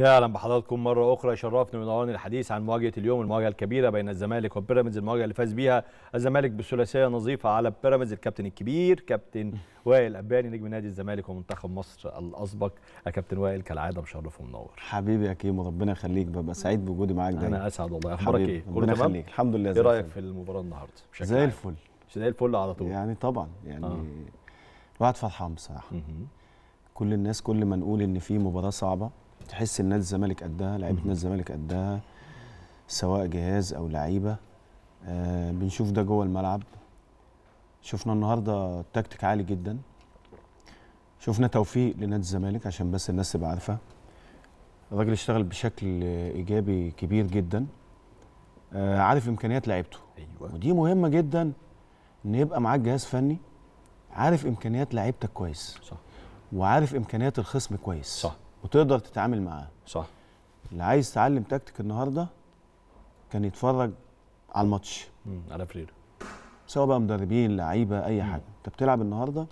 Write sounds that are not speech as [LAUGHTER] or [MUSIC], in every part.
يا اهلا بحضراتكم مره اخرى يشرفني وينورني الحديث عن مواجهه اليوم المواجهه الكبيره بين الزمالك وبيراميدز المواجهه اللي فاز بيها الزمالك بثلاثيه نظيفه على بيراميدز الكابتن الكبير كابتن وائل اباني نجم نادي الزمالك ومنتخب مصر الاسبق كابتن وائل كالعاده مشرف ومنور حبيبي يا كيمو ربنا يخليك ببقى سعيد بوجودي معاك دايما انا اسعد والله اخبارك ايه ربنا يخليك الحمد لله ايه رايك في المباراه النهارده زي الفل زي الفل على طول يعني طبعا يعني آه. الواحد فرحان بصراحه كل الناس كل ما نقول ان في مباراه صعبه تحس ان نادي الزمالك قدها لعيبه نادي الزمالك قدها سواء جهاز او لعيبه آه بنشوف ده جوه الملعب شفنا النهارده التكتيك عالي جدا شفنا توفيق لنادي الزمالك عشان بس الناس تبقى عارفه الراجل اشتغل بشكل ايجابي كبير جدا آه عارف امكانيات لعيبته أيوة. ودي مهمه جدا ان يبقى معاك جهاز فني عارف امكانيات لعيبتك كويس صح وعارف امكانيات الخصم كويس صح وتقدر تتعامل معاه صح اللي عايز يتعلم تكتيك النهارده كان يتفرج على الماتش على فريرو سواء بقى مدربين لعيبه اي حاجه انت بتلعب النهارده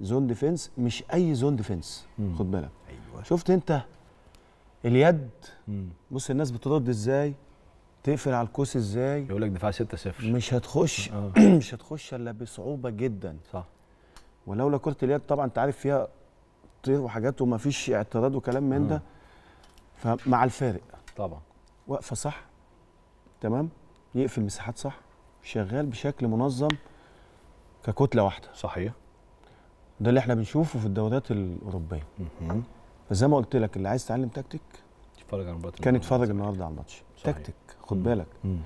زون ديفنس مش اي زون ديفنس خد بالك أيوة. شفت انت اليد مم. بص الناس بترد ازاي تقفل على الكوس ازاي يقول لك دفاع 6 0 مش هتخش آه. [CLEARS THROAT] مش هتخش الا بصعوبه جدا صح ولولا كره اليد طبعا انت عارف فيها وتطير وحاجات ومفيش اعتراض وكلام من ده فمع الفارق طبعا واقفه صح تمام يقفل مساحات صح شغال بشكل منظم ككتله واحده صحيح ده اللي احنا بنشوفه في الدورات الاوروبيه فزي ما قلت لك اللي عايز يتعلم تكتيك يتفرج على المباراه كان يتفرج النهارده على الماتش تكتيك خد بالك مم.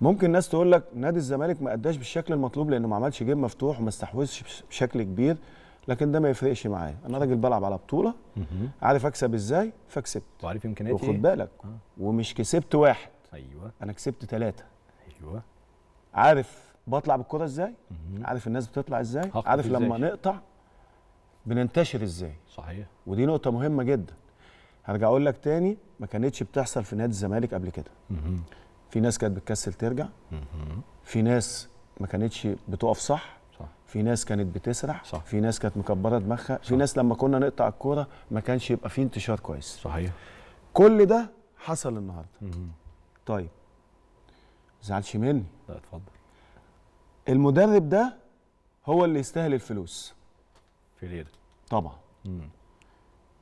ممكن ناس تقول لك نادي الزمالك ما اداش بالشكل المطلوب لانه ما عملش جيب مفتوح وما استحوذش بشكل كبير لكن ده ما يفرقش معايا انا راجل بلعب على بطوله عارف اكسب ازاي فكسبت وعارف امكانياتي وخد إيه؟ بالك آه. ومش كسبت واحد ايوه انا كسبت ثلاثه ايوه عارف بطلع بالكره ازاي عارف الناس بتطلع ازاي عارف إزاي. لما نقطع بننتشر ازاي صحيح ودي نقطه مهمه جدا هرجع اقول لك تاني ما كانتش بتحصل في نادي الزمالك قبل كده في ناس كانت بتكسل ترجع في ناس ما كانتش بتقف صح في ناس كانت بتسرح صح. في ناس كانت مكبره دماغها في ناس لما كنا نقطع الكوره ما كانش يبقى في انتشار كويس صحيح كل ده حصل النهارده طيب زعلش مني لا اتفضل المدرب ده هو اللي يستاهل الفلوس فيريرا طبعا مم.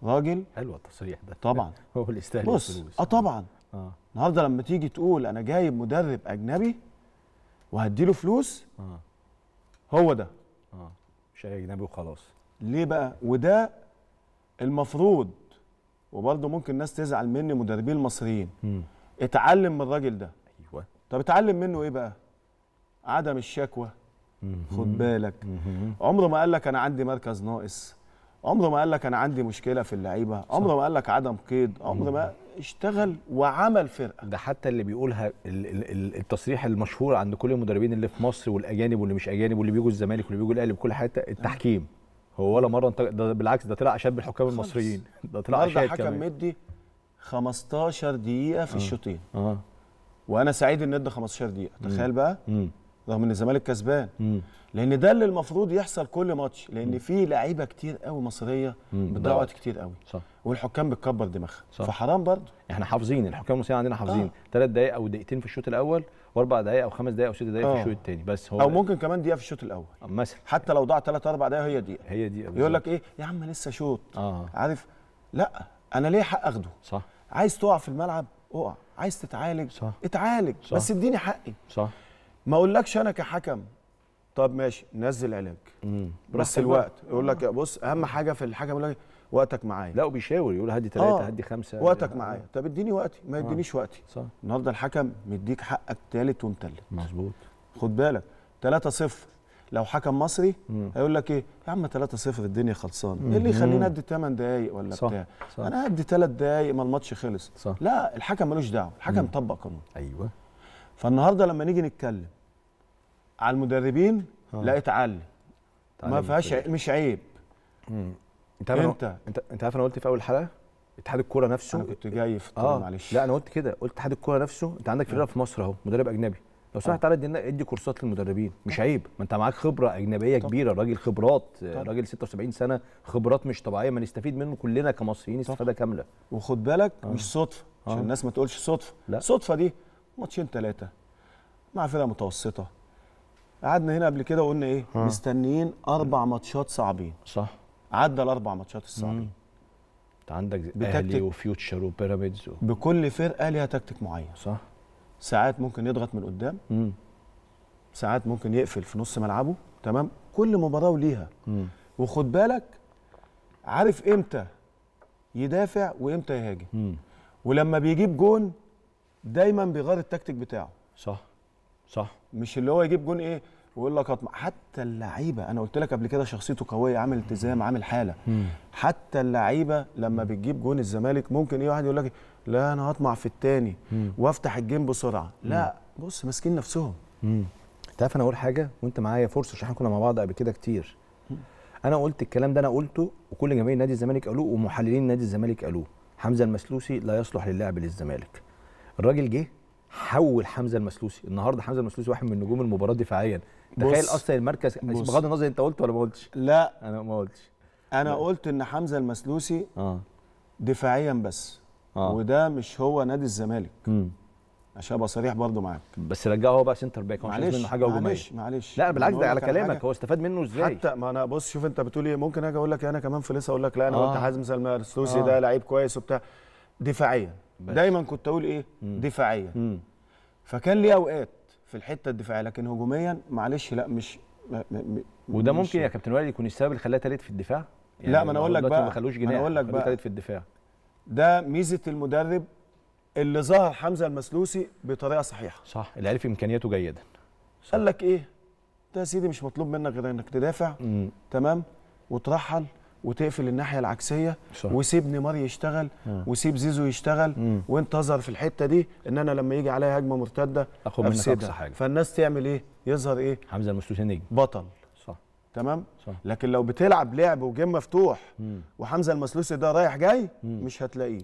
راجل حلو التصريح ده طبعا [LAUGHS] هو اللي يستاهل بص الفلوس اه طبعا اه النهارده لما تيجي تقول انا جايب مدرب اجنبي وهديله فلوس آه. هو ده اه شاي اجنبي وخلاص ليه بقى وده المفروض وبرضه ممكن ناس تزعل مني مدربين المصريين م. اتعلم من الراجل ده ايوه طب اتعلم منه ايه بقى عدم الشكوى خد بالك عمره ما قال لك انا عندي مركز ناقص عمره ما قال لك انا عندي مشكله في اللعيبه عمره ما قال لك عدم قيد عمره ما اشتغل وعمل فرقه ده حتى اللي بيقولها التصريح المشهور عند كل المدربين اللي في مصر والاجانب واللي مش اجانب واللي بيجوا الزمالك واللي بيجوا الاهلي بكل حته التحكيم هو ولا مره انت ده بالعكس ده طلع عشان بالحكام المصريين ده طلع عشان حكم كمان. مدي 15 دقيقه في آه. الشوطين آه. وانا سعيد ان ادى 15 دقيقه تخيل بقى مم. رغم ان الزمالك كسبان لان ده اللي المفروض يحصل كل ماتش لان في لعيبه كتير قوي مصريه بتضيع وقت كتير قوي صح. والحكام بتكبر دماغها فحرام برضو احنا حافظين الحكام المصريين عندنا حافظين ثلاث آه. دقائق او دقيقتين في الشوط الاول واربع دقائق او خمس دقائق او ست دقائق آه. في الشوط الثاني بس هو او ممكن كمان دقيقه في الشوط الاول آه، مثلا حتى لو ضاع ثلاث اربع دقائق هي دقيقه هي دقيقه يقول لك ايه يا عم لسه شوط آه. عارف لا انا ليه حق اخده صح عايز تقع في الملعب اقع عايز تتعالج صح. اتعالج صح. بس اديني حقي صح ما اقولكش انا كحكم طب ماشي نزل علاج بس الوقت يقول لك بص اهم حاجه في الحكم يقول لك وقتك معايا لا وبيشاور يقول هدي ثلاثه آه. هدي خمسه وقتك آه. معايا طب اديني وقتي ما آه. يدينيش آه. وقتي صح النهارده الحكم مديك حقك ثالث ومثلث مظبوط خد بالك 3 0 لو حكم مصري هيقول لك ايه يا عم 3 0 الدنيا خلصانه ايه اللي يخليني ادي 8 دقائق ولا صح. بتاع صح. انا هدي 3 دقائق ما الماتش خلص صح. لا الحكم ملوش دعوه الحكم مم. طبق قانون ايوه فالنهارده لما نيجي نتكلم على المدربين آه. لا اتعلم ما فيهاش مش عيب مم. انت انت انت, عارف انا قلت في اول حلقه اتحاد الكوره نفسه انا كنت جاي في طول آه. معلش لا انا قلت كده قلت اتحاد الكوره نفسه انت عندك فرقه آه. في مصر اهو مدرب اجنبي لو سمحت آه. تعالى ادي كورسات للمدربين مش عيب ما انت معاك خبره اجنبيه طب. كبيره راجل خبرات طب. راجل 76 سنه خبرات مش طبيعيه ما نستفيد منه كلنا كمصريين استفاده كامله وخد بالك آه. مش صدفه عشان آه. الناس ما تقولش صدفه لا. صدفه دي ماتشين ثلاثه مع فرقه متوسطه قعدنا هنا قبل كده وقلنا ايه ها. آه. مستنيين اربع ماتشات صعبين صح عدى الاربع ماتشات الصعبين انت عندك اهلي وفيوتشر وبيراميدز و... بكل فرقه ليها تكتيك معين صح ساعات ممكن يضغط من قدام مم. ساعات ممكن يقفل في نص ملعبه تمام كل مباراه وليها مم. وخد بالك عارف امتى يدافع وامتى يهاجم مم. ولما بيجيب جون دايما بيغير التكتيك بتاعه صح صح مش اللي هو يجيب جون ايه ويقول لك أطمع. حتى اللعيبه انا قلت لك قبل كده شخصيته قويه عامل التزام عامل حاله حتى اللعيبه لما بتجيب جون الزمالك ممكن ايه واحد يقول لك لا انا هطمع في الثاني وافتح الجيم بسرعه لا بص ماسكين نفسهم تعرف انا اقول حاجه وانت معايا فرصه عشان احنا كنا مع بعض قبل كده كتير انا قلت الكلام ده انا قلته وكل جماهير نادي الزمالك قالوه ومحللين نادي الزمالك قالوه حمزه المسلوسي لا يصلح للعب للزمالك الراجل جه حول حمزه المسلوسي النهارده حمزه المسلوسي واحد من نجوم المباراه دفاعيا تخيل اصلا المركز بغض النظر انت قلت ولا ما قلتش لا انا ما قلتش انا لا. قلت ان حمزه المسلوسي اه دفاعيا بس آه. وده مش هو نادي الزمالك امم عشان ابقى صريح برضه معاك بس رجعه هو بقى سنتر باك هو مش منه حاجه هجوميه معلش معلش لا بالعكس ده على كلامك هو استفاد منه ازاي حتى ما انا بص شوف انت بتقول ايه ممكن اجي اقول لك إيه، انا كمان في لسه اقول لك لا انا آه. قلت حازم المسلوسي آه. ده لعيب كويس وبتاع دفاعيا دايما كنت اقول ايه دفاعيا فكان ليه اوقات في الحته الدفاعيه لكن هجوميا معلش لا مش م م وده مش ممكن يا كابتن وائل يكون السبب اللي خلاه تالت في الدفاع يعني لا ما انا اقول لك بقى ما خلوش جناح اقول لك بقى في الدفاع ده ميزه المدرب اللي ظهر حمزه المسلوسي بطريقه صحيحه صح اللي عرف امكانياته جيدا صح. قال لك ايه ده يا سيدي مش مطلوب منك غير انك تدافع مم. تمام وترحل وتقفل الناحيه العكسيه صح. وسيب نيمار يشتغل مم. وسيب زيزو يشتغل مم. وانتظر في الحته دي ان انا لما يجي عليا هجمه مرتده اخد منك اقصى حاجه فالناس تعمل ايه يظهر ايه حمزه المستوسي نجم بطل صح تمام صح. لكن لو بتلعب لعب وجيم مفتوح مم. وحمزه المسلوسي ده رايح جاي مم. مش هتلاقيه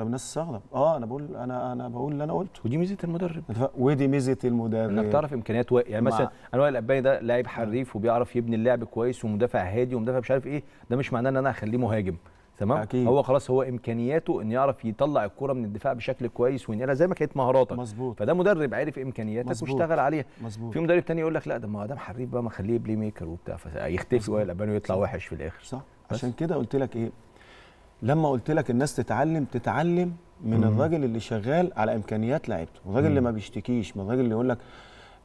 طب الناس تستغرب اه انا بقول انا انا بقول اللي انا قلته ودي ميزه المدرب ودي ميزه المدرب انك تعرف امكانيات و... يعني مثلا وائل الاباني ده لاعب حريف وبيعرف يبني اللعب كويس ومدافع هادي ومدافع مش عارف ايه ده مش معناه ان انا هخليه مهاجم تمام أكيد. هو خلاص هو امكانياته ان يعرف يطلع الكره من الدفاع بشكل كويس وينقلها زي ما كانت مهاراتك مظبوط فده مدرب عارف امكانياتك مزبوط. واشتغل عليها مزبوط. في مدرب تاني يقول لك لا ده ما دام حريف بقى ما خليه بلي ميكر وبتاع فيختفي وائل الاباني ويطلع وحش في الاخر صح عشان كده قلت لك ايه لما قلت لك الناس تتعلم تتعلم من الراجل اللي شغال على امكانيات لعيبته الراجل اللي ما بيشتكيش من الراجل اللي يقول لك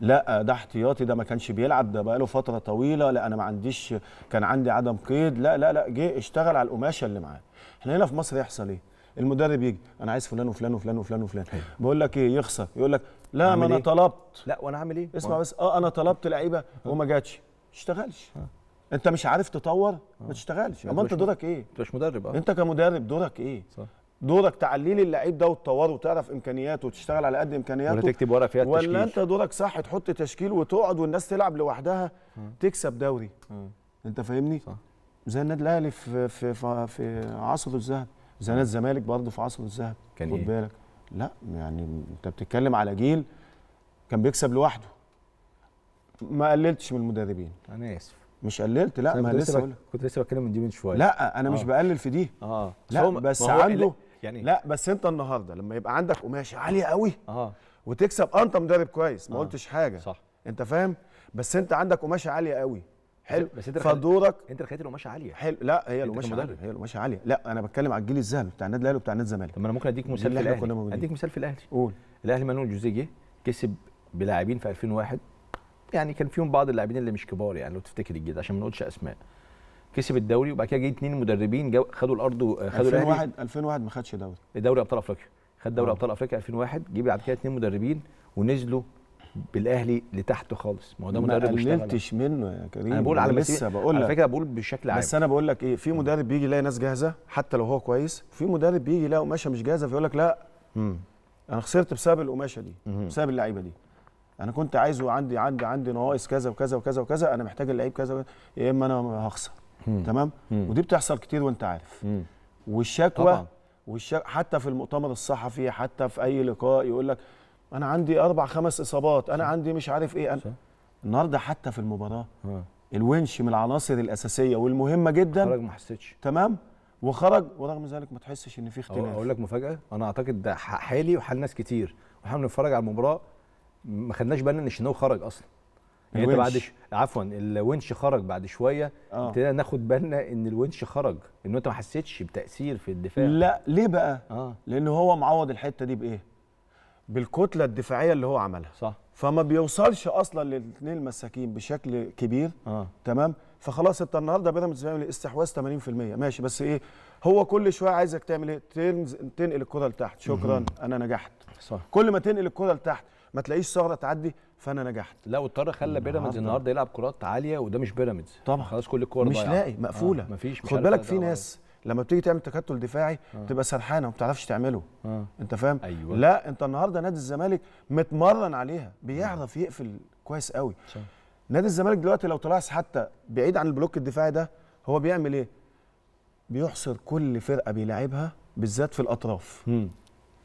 لا ده احتياطي ده ما كانش بيلعب ده بقاله فتره طويله لا انا ما عنديش كان عندي عدم قيد لا لا لا جه اشتغل على القماشه اللي معاه احنا هنا في مصر يحصل ايه المدرب يجي انا عايز فلان وفلان وفلان وفلان وفلان أيوه. بقول لك ايه يخسر يقول لك لا ما انا إيه؟ طلبت لا وانا هعمل ايه اسمع بس اه انا طلبت لعيبه آه. وما جاتش اشتغلش آه. انت مش عارف تطور ما آه. تشتغلش يعني اما انت دورك ايه انت مش مدرب اه انت كمدرب دورك ايه صح. دورك تعليل اللعيب ده وتطوره وتعرف امكانياته وتشتغل على قد امكانياته ولا تكتب ورقه فيها التشكيل ولا انت دورك صح تحط تشكيل وتقعد والناس تلعب لوحدها م. آه. تكسب دوري م. آه. انت فاهمني صح. زي النادي الاهلي في في في, عصر عصره الذهب زي نادي الزمالك برضه في عصره الذهب كان خد إيه؟ بالك لا يعني انت بتتكلم على جيل كان بيكسب لوحده ما قللتش من المدربين انا اسف مش قللت لا ما لسه كنت لسه بتكلم من دي من شويه لا انا آه. مش بقلل في دي اه لا بس عنده يعني لا بس انت النهارده لما يبقى عندك قماشه عاليه قوي اه وتكسب آه، انت مدرب كويس ما آه. قلتش حاجه صح انت فاهم بس انت عندك قماشه عاليه قوي حلو بس انت فدورك انت خليت القماشه عاليه حلو لا هي القماشه عاليه هي القماشه عاليه لا انا بتكلم على الجيل الذهبي بتاع النادي الاهلي وبتاع النادي الزمالك طب انا ممكن اديك مثال في الاهلي اديك مثال في الاهلي قول الاهلي مانويل جوزيه كسب بلاعبين في 2001 يعني كان فيهم بعض اللاعبين اللي مش كبار يعني لو تفتكر الجيل عشان ما نقولش اسماء كسب الدوري وبعد كده جه اثنين مدربين جو خدوا الارض خدوا 2001 2001 ما خدش دوري دوري ابطال افريقيا خد دوري آه. ابطال افريقيا 2001 جه بعد كده اثنين مدربين ونزلوا بالاهلي لتحت خالص ما هو ده مدرب ما قللتش منه يا كريم انا بقول على لسه بقول على فكره بقول بشكل عام بس انا بقول لك ايه في مدرب بيجي يلاقي ناس جاهزه حتى لو هو كويس في مدرب بيجي يلاقي قماشه مش جاهزه فيقول لك لا مم. انا خسرت بسبب القماشه دي بسبب اللعيبه دي انا كنت عايزه عندي عندي عندي نواقص كذا وكذا وكذا وكذا انا محتاج اللعيب كذا وكذا يا اما انا هخسر تمام ودي بتحصل كتير وانت عارف والشكوى طبعا. والشك... حتى في المؤتمر الصحفي حتى في اي لقاء يقول لك انا عندي اربع خمس اصابات انا صح. عندي مش عارف ايه انا النهارده حتى في المباراه ها. آه. الونش من العناصر الاساسيه والمهمه جدا خرج ما حسيتش تمام وخرج ورغم ذلك ما تحسش ان في اختلاف اقول لك مفاجاه انا اعتقد ده حالي وحال ناس كتير واحنا بنتفرج على المباراه ما خدناش بالنا ان الشناوي خرج اصلا يعني انت بعد ش... عفوا الونش خرج بعد شويه ابتدينا آه. ناخد بالنا ان الونش خرج ان انت ما حسيتش بتاثير في الدفاع لا ليه بقى؟ آه. لان هو معوض الحته دي بايه؟ بالكتله الدفاعيه اللي هو عملها صح فما بيوصلش اصلا للاثنين المساكين بشكل كبير آه. تمام فخلاص انت النهارده بيراميدز بيعمل إيه؟ استحواذ 80% ماشي بس ايه هو كل شويه عايزك تعمل ايه تنقل الكره لتحت شكرا مم. انا نجحت صح كل ما تنقل الكره لتحت ما تلاقيش ثغره تعدي فانا نجحت لا واضطر خلى نعم. بيراميدز النهارده يلعب كرات عاليه وده مش بيراميدز طبعا خلاص كل الكور مش لاقي آه، مقفوله آه. مفيش خد بالك في ناس لما بتيجي تعمل تكتل دفاعي آه. تبقى سرحانه وما بتعرفش تعمله آه. انت فاهم أيوة. لا انت النهارده نادي الزمالك متمرن عليها بيعرف يقفل كويس قوي صح. نادي الزمالك دلوقتي لو طلعت حتى بعيد عن البلوك الدفاعي ده هو بيعمل ايه بيحصر كل فرقه بيلاعبها بالذات في الاطراف م.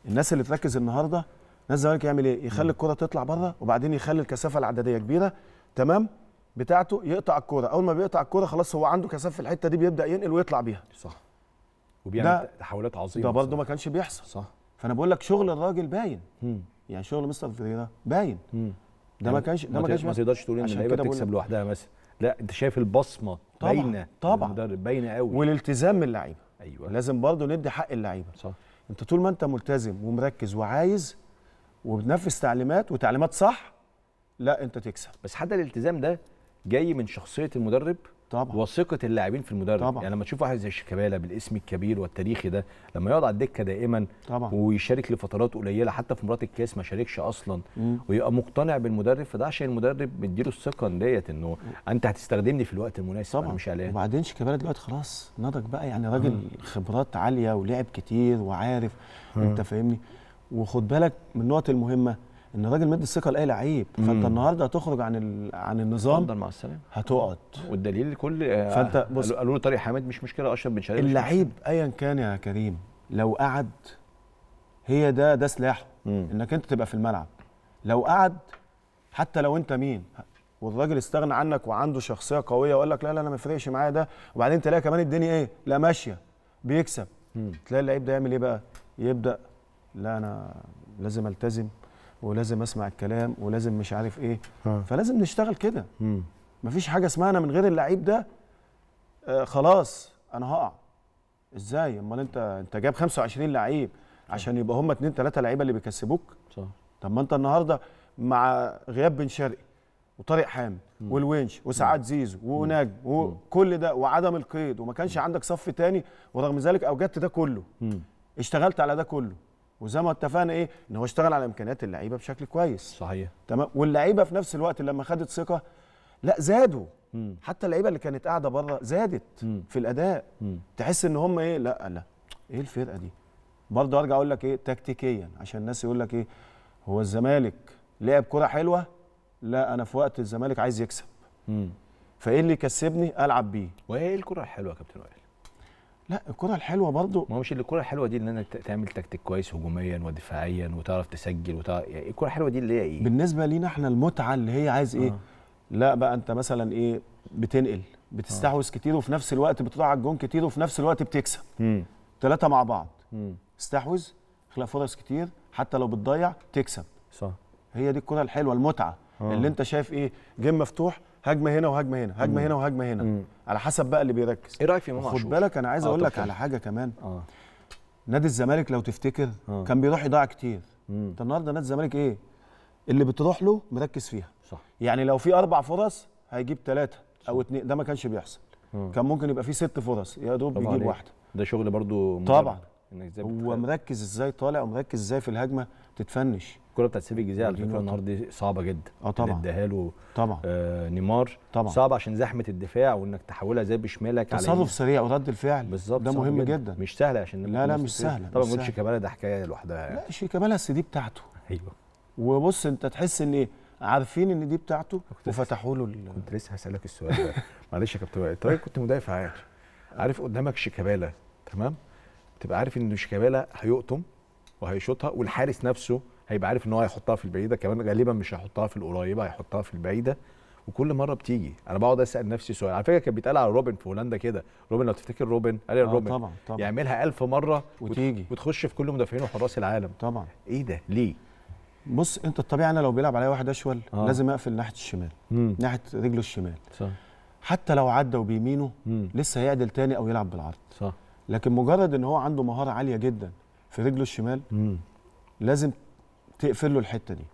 الناس اللي تركز النهارده نادي الزمالك يعمل ايه؟ يخلي الكره تطلع بره وبعدين يخلي الكثافه العدديه كبيره تمام بتاعته يقطع الكوره اول ما بيقطع الكوره خلاص هو عنده كثافه في الحته دي بيبدا ينقل ويطلع بيها صح وبيعمل تحولات عظيمه ده برضه ما كانش بيحصل صح فانا بقول لك شغل الراجل باين مم. يعني شغل مستر فيريرا باين مم. ده يعني ما كانش ده ما كانش ما تقدرش تقول ان اللعيبه تكسب لوحدها مثلا لا انت شايف البصمه باينه طبعا باينه قوي والالتزام من اللعيبه ايوه لازم برضه ندي حق اللعيبه صح انت طول ما انت ملتزم ومركز وعايز وبتنفذ تعليمات وتعليمات صح لا انت تكسب بس حتى الالتزام ده جاي من شخصيه المدرب طبعا وثقه اللاعبين في المدرب طبعا. يعني لما تشوف واحد زي شيكابالا بالاسم الكبير والتاريخي ده لما يقعد على الدكه دائما طبعا ويشارك لفترات قليله حتى في مباراه الكاس ما شاركش اصلا م. ويبقى مقتنع بالمدرب فده عشان المدرب مديله الثقه ديت انه انت هتستخدمني في الوقت المناسب طبعا مش قلقان وبعدين شيكابالا دلوقتي خلاص نضج بقى يعني راجل خبرات عاليه ولعب كتير وعارف م. انت فاهمني وخد بالك من النقط المهمه ان الراجل مد الثقه لاي لعيب فانت النهارده هتخرج عن ال... عن النظام اتفضل مع السلامه هتقعد والدليل كل فانت آه، بص قالوا له طارق حامد مش مشكله اشرف بن شرقي اللعيب ايا كان يا كريم لو قعد هي ده ده سلاحه انك انت تبقى في الملعب لو قعد حتى لو انت مين والراجل استغنى عنك وعنده شخصيه قويه وقال لك لا لا انا ما يفرقش معايا ده وبعدين تلاقي كمان الدنيا ايه لا ماشيه بيكسب مم. تلاقي اللعيب ده يعمل ايه بقى يبدا لا انا لازم التزم ولازم اسمع الكلام ولازم مش عارف ايه آه. فلازم نشتغل كده مفيش حاجه اسمها انا من غير اللعيب ده آه، خلاص انا هقع ازاي امال انت انت جايب 25 لعيب عشان يبقى هم اتنين تلاته لعيبه اللي بيكسبوك صح طب ما انت النهارده مع غياب بن شرقي وطارق حامد والونش وسعاد زيزو ونجم وكل ده وعدم القيد وما كانش عندك صف تاني ورغم ذلك اوجدت ده كله اشتغلت على ده كله وزي ما اتفقنا ايه ان هو اشتغل على امكانيات اللعيبه بشكل كويس صحيح تمام واللعيبه في نفس الوقت لما خدت ثقه لا زادوا مم. حتى اللعيبه اللي كانت قاعده بره زادت مم. في الاداء مم. تحس ان هم ايه لا لا ايه الفرقه دي برضه ارجع اقول لك ايه تكتيكيا عشان الناس يقول لك ايه هو الزمالك لعب كره حلوه لا انا في وقت الزمالك عايز يكسب مم. فايه اللي يكسبني العب بيه وايه الكره الحلوه يا كابتن وائل لا الكره الحلوه برضو ما هو مش الكره الحلوه دي ان انا تعمل تكتيك كويس هجوميا ودفاعيا وتعرف تسجل وتعرف يعني الكره الحلوه دي اللي هي ايه بالنسبه لينا احنا المتعه اللي هي عايز ايه آه. لا بقى انت مثلا ايه بتنقل بتستحوذ آه. كتير وفي نفس الوقت على الجون كتير وفي نفس الوقت بتكسب ثلاثه مع بعض امم استحوذ اخلق فرص كتير حتى لو بتضيع تكسب صح هي دي الكره الحلوه المتعه آه. اللي انت شايف ايه جيم مفتوح هجمه هنا وهجمه هنا هجمه هنا وهجمه هنا مم. على حسب بقى اللي بيركز ايه رايك في امام خد بالك انا عايز آه، اقول لك على حاجه كمان آه. نادي الزمالك لو تفتكر آه. كان بيروح يضيع كتير انت النهارده نادي الزمالك ايه اللي بتروح له مركز فيها صح يعني لو في اربع فرص هيجيب ثلاثه او اثنين ده ما كانش بيحصل مم. كان ممكن يبقى في ست فرص يا دوب يجيب إيه؟ واحده ده شغل برضو طبعا هو مركز ازاي طالع ومركز ازاي في الهجمه تتفنش الكره بتاعت سيف الجزيره على فكره النهارده صعبه جدا اه طبعا اداها له طبعا آه نيمار طبعا صعب عشان زحمه الدفاع وانك تحولها زي بشمالك تصرف سريع ورد الفعل بالظبط ده مهم جدا. جدا مش سهله عشان لا لا مش سهله طبعا مش شيكابالا ده حكايه لوحدها يعني. لا شيكابالا السي دي بتاعته ايوه وبص انت تحس ان إيه؟ عارفين ان دي بتاعته وفتحوا له كنت لسه هسالك السؤال ده معلش يا كابتن انت طيب، كنت مدافع عارف قدامك شيكابالا تمام تبقى عارف ان شيكابالا هيقطم وهيشوطها والحارس نفسه هيبقى عارف ان هو هيحطها في البعيده كمان غالبا مش هيحطها في القريبه هيحطها في البعيده وكل مره بتيجي انا بقعد اسال نفسي سؤال على فكره كان بيتقال على روبن في هولندا كده روبن لو تفتكر روبن قال آه روبن طبعا طبعا يعملها 1000 مره وتيجي وتخش في كل مدافعين وحراس العالم طبعا ايه ده ليه بص انت الطبيعي انا لو بيلعب عليا واحد اشول آه. لازم اقفل ناحيه الشمال مم. ناحيه رجله الشمال صح حتى لو عدى وبيمينه مم. لسه هيعدل تاني او يلعب بالعرض صح لكن مجرد ان هو عنده مهاره عاليه جدا في رجله الشمال مم. لازم تقفل له الحته دي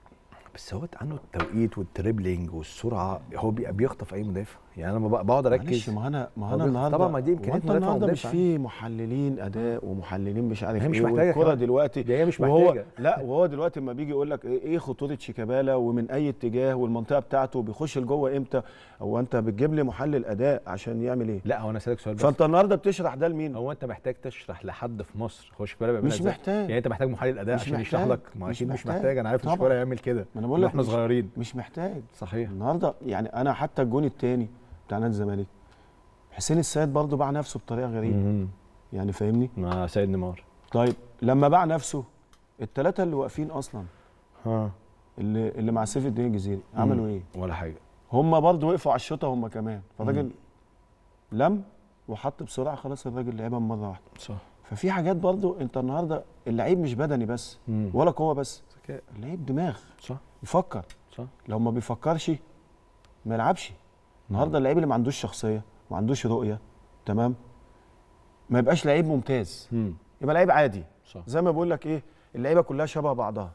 بس هو عنه التوقيت والتريبلينج والسرعه هو بيخطف اي مدافع يعني انا بقعد اركز ما انا ما انا النهارده طبعا ما دي امكانيات مدافع النهارده مش في محللين اداء ومحللين مش عارف ايه مش محتاجه دلوقتي ده هي مش محتاجه وهو لا وهو دلوقتي لما بيجي يقول لك ايه, إيه خطوره شيكابالا ومن اي اتجاه والمنطقه بتاعته بيخش لجوه امتى هو انت بتجيب لي محلل اداء عشان يعمل ايه لا هو انا اسالك سؤال بس فانت النهارده بتشرح ده لمين هو انت محتاج تشرح لحد في مصر هو شيكابالا مش محتاج يعني انت محتاج محلل اداء عشان يشرح لك ما اكيد مش محتاج انا عارف شيكابالا يعمل كده احنا صغيرين مش محتاج صحيح النهارده يعني انا حتى الجون الثاني بتاع نادي الزمالك حسين السيد برضه باع نفسه بطريقه غريبه يعني فاهمني مع سيد نيمار طيب لما باع نفسه الثلاثه اللي واقفين اصلا ها اللي اللي مع سيف الدين الجزيري عملوا ايه ولا حاجه هم برضه وقفوا على الشوطه هم كمان فالراجل لم وحط بسرعه خلاص الراجل لعبها مره واحده صح ففي حاجات برضه انت النهارده اللعيب مش بدني بس مم. ولا قوه بس ذكاء اللعيب دماغ صح يفكر صح لو ما بيفكرش ما يلعبش النهارده اللعيب اللي ما عندوش شخصيه ما عندوش رؤيه تمام ما يبقاش لعيب ممتاز مم. يبقى لعيب عادي صح. زي ما بقول لك ايه اللعيبه كلها شبه بعضها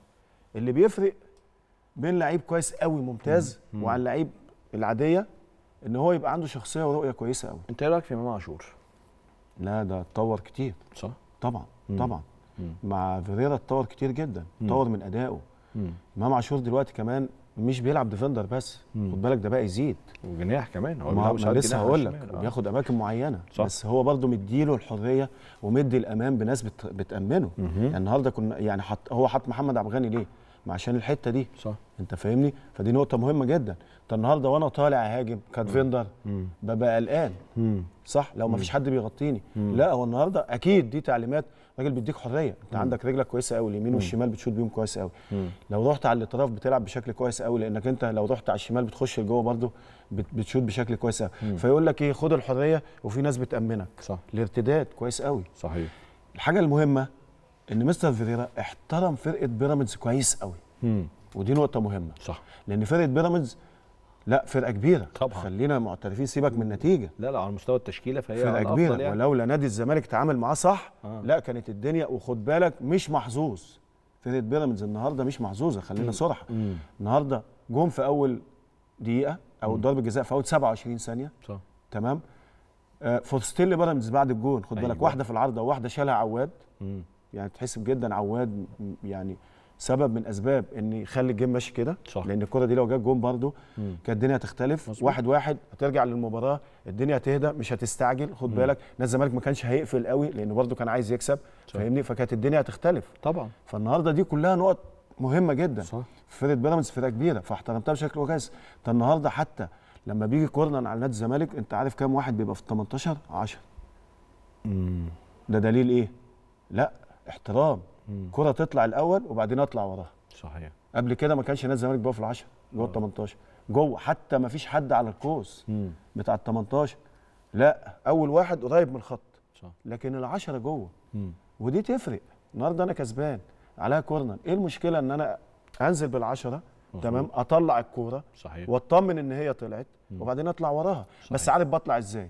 اللي بيفرق بين لعيب كويس قوي ممتاز مم. وعن لعيب العاديه ان هو يبقى عنده شخصيه ورؤيه كويسه قوي انت ايه رايك في امام عاشور لا ده اتطور كتير صح طبعا مم. طبعا مم. مع فيريرا اتطور كتير جدا اتطور من ادائه امام عاشور دلوقتي كمان مش بيلعب ديفندر بس خد بالك ده بقى يزيد وجناح كمان هو ما لسه هقول لك بياخد اماكن معينه صح. بس هو برده مديله الحريه ومدي الامان بناس بت... بتامنه يعني النهارده كنا يعني حط... هو حط محمد عبد الغني ليه؟ ما عشان الحته دي صح انت فاهمني؟ فدي نقطه مهمه جدا انت النهارده وانا طالع اهاجم كديفندر ببقى قلقان صح لو ما فيش حد بيغطيني لا هو النهارده اكيد دي تعليمات الراجل بيديك حريه انت عندك رجلك كويسه قوي اليمين والشمال بتشوط بيهم كويس قوي لو رحت على الاطراف بتلعب بشكل كويس قوي لانك انت لو رحت على الشمال بتخش لجوه برده بتشوط بشكل كويس قوي فيقول لك ايه خد الحريه وفي ناس بتامنك صح الارتداد كويس قوي صحيح الحاجه المهمه ان مستر فيريرا احترم فرقه بيراميدز كويس قوي ودي نقطه مهمه صح لان فرقه بيراميدز لا فرقه كبيره طبعا خلينا معترفين سيبك من النتيجه لا لا على مستوى التشكيله فهي فرقه كبيره يعني. ولولا نادي الزمالك تعامل معاه صح آه. لا كانت الدنيا وخد بالك مش محظوظ فرقه بيراميدز النهارده مش محظوظه خلينا صرح النهارده جون في اول دقيقه او ضربه جزاء في اول 27 ثانيه صح تمام آه فرصتين لبيراميدز بعد الجون خد بالك أيوة. واحده في العارضه وواحده شالها عواد مم. يعني تحسب جدا عواد يعني سبب من اسباب ان يخلي الجيم ماشي كده لان الكره دي لو جت جون برده كانت الدنيا هتختلف مصبوط. واحد واحد هترجع للمباراه الدنيا هتهدى مش هتستعجل خد بالك نادي الزمالك ما كانش هيقفل قوي لان برده كان عايز يكسب فاهمني فكانت الدنيا هتختلف طبعا فالنهارده دي كلها نقط مهمه جدا صح فرقه بيراميدز فرقه كبيره فاحترمتها بشكل وجاز ده النهارده حتى لما بيجي كورنر على نادي الزمالك انت عارف كام واحد بيبقى في 18 10 امم ده دليل ايه لا احترام كره تطلع الاول وبعدين اطلع وراها صحيح قبل كده ما كانش نادي الزمالك بيقف في 10 جوه آه. ال 18 جوه حتى ما فيش حد على القوس بتاع ال 18 لا اول واحد قريب من الخط صح. لكن ال10 جوه مم. ودي تفرق النهارده انا كسبان عليها كورنر ايه المشكله ان انا انزل بال10 تمام اطلع الكوره صحيح واطمن ان هي طلعت مم. وبعدين اطلع وراها صحيح. بس عارف بطلع ازاي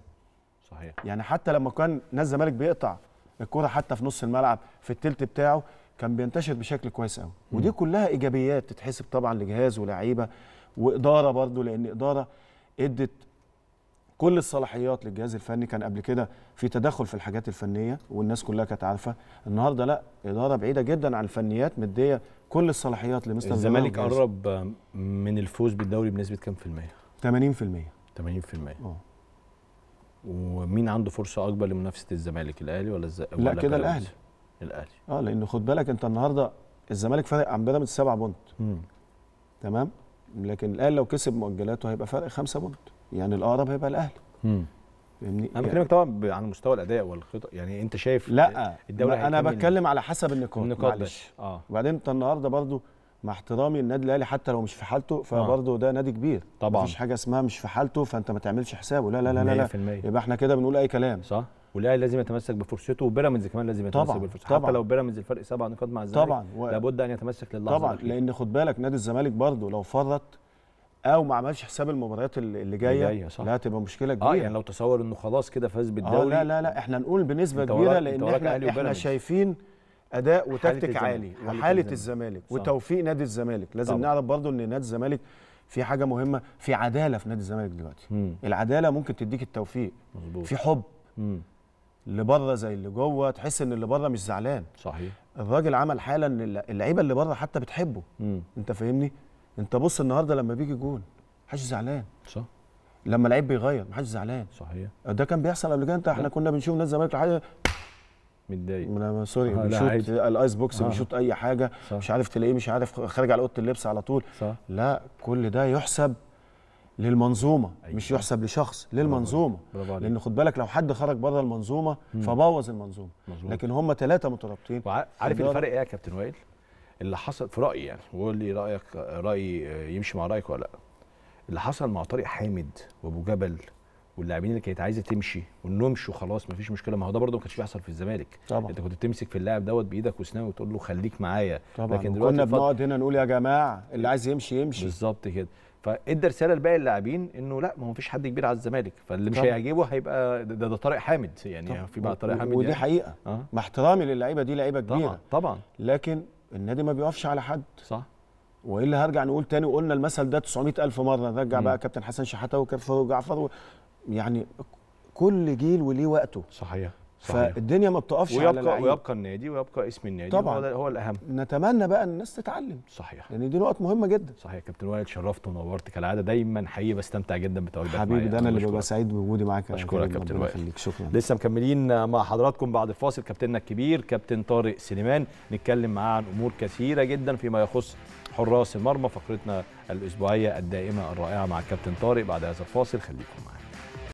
صحيح يعني حتى لما كان نادي الزمالك بيقطع الكره حتى في نص الملعب في الثلث بتاعه كان بينتشر بشكل كويس قوي ودي كلها ايجابيات تتحسب طبعا لجهاز ولاعيبه واداره برضو لان اداره ادت كل الصلاحيات للجهاز الفني كان قبل كده في تدخل في الحاجات الفنيه والناس كلها كانت عارفه النهارده لا اداره بعيده جدا عن الفنيات مديه كل الصلاحيات لمستر الزمالك قرب من الفوز بالدوري بنسبه كام في الميه 80% 80% اه ومين عنده فرصه اكبر لمنافسه الزمالك الاهلي ولا الز... لا كده الاهلي الاهلي اه لان خد بالك انت النهارده الزمالك فارق عن بيراميدز سبع بونت تمام لكن الاهلي لو كسب مؤجلاته هيبقى فارق خمسه بونت يعني الاقرب هيبقى الاهلي فاهمني انا بكلمك يعني طبعا عن مستوى الاداء والخطط يعني انت شايف لا انا بتكلم على حسب النقاط النقاط معلش اه وبعدين انت النهارده برضو مع احترامي النادي الاهلي حتى لو مش في حالته آه. فبرضه ده نادي كبير طبعا مفيش حاجه اسمها مش في حالته فانت ما تعملش حسابه لا لا لا لا, لا. يبقى احنا كده بنقول اي كلام صح والاهلي لازم يتمسك بفرصته وبيراميدز كمان لازم يتمسك طبعا بالفرصه طبعا حتى لو بيراميدز الفرق سبع نقاط مع الزمالك طبعا و... لابد ان يتمسك للحظه طبعا الأخير. لان خد بالك نادي الزمالك برضه لو فرط او ما عملش حساب المباريات اللي جايه اللي جايه صح لا هتبقى مشكله آه، كبيره اه يعني لو تصور انه خلاص كده فاز بالدوري اه لا لا لا احنا نقول بنسبه كبيره لان احنا, احنا شايفين اداء وتكتيك عالي وحاله الزمالك وتوفيق نادي الزمالك لازم طبعا. نعرف برضو ان نادي الزمالك في حاجه مهمه في عداله في نادي الزمالك دلوقتي مم. العداله ممكن تديك التوفيق مزبوط. في حب مم. اللي بره زي اللي جوه تحس ان اللي بره مش زعلان صحيح الراجل عمل حاله ان اللعيبه اللي بره حتى بتحبه مم. انت فاهمني انت بص النهارده لما بيجي جون محدش زعلان صح لما لعيب بيغير محدش زعلان صحيح ده كان بيحصل قبل كده انت احنا كنا بنشوف نادي الزمالك لحد متضايق ما سوري آه، بيشوط الايس بوكس آه. بيشوط اي حاجه صح. مش عارف تلاقيه مش عارف خارج على اوضه اللبس على طول صح. لا كل ده يحسب للمنظومه أيوة. مش يحسب لشخص للمنظومه برافو لان خد بالك لو حد خرج بره المنظومه فبوظ المنظومه مزبوط. لكن هم ثلاثه مترابطين عارف الفرق ايه يا كابتن وائل اللي حصل في رايي يعني وقول لي رايك رايي يمشي مع رايك ولا لا اللي حصل مع طارق حامد وابو جبل واللاعبين اللي كانت عايزه تمشي ونمشي خلاص مفيش مشكله ما هو ده برده ما كانش بيحصل في الزمالك طبعا انت كنت بتمسك في اللاعب دوت بايدك وسنان وتقول له خليك معايا طبعا لكن دلوقتي كنا بنقعد هنا نقول يا جماعه اللي عايز يمشي يمشي بالظبط كده فادى رساله لباقي اللاعبين انه لا ما هو حد كبير على الزمالك فاللي مش هيعجبه هيبقى ده, ده طارق حامد يعني طبعًا. في بقى طارق حامد ودي يعني. حقيقه أه؟ مع احترامي للعيبه دي لعيبه كبيره طبعا طبعا لكن النادي ما بيقفش على حد صح والا هرجع نقول تاني وقلنا المثل ده 900000 مره نرجع م. بقى كابتن حسن شحاته وكابتن جعفر يعني كل جيل وليه وقته صحيح صحيح. فالدنيا ما بتقفش ويبقى على ويبقى النادي ويبقى اسم النادي طبعا هو الاهم نتمنى بقى ان الناس تتعلم صحيح لان دي نقط مهمه جدا صحيح كابتن وائل شرفت ونورت كالعاده دايما حقيقي بستمتع جدا بتواجدك حبيبي ده انا اللي ببقى سعيد بوجودي معاك اشكرك يا كابتن وائل شكرا لسه مكملين مع حضراتكم بعد الفاصل كابتننا الكبير كابتن طارق سليمان نتكلم معاه عن امور كثيره جدا فيما يخص حراس المرمى فقرتنا الاسبوعيه الدائمه الرائعه مع الكابتن طارق بعد هذا الفاصل خليكم معانا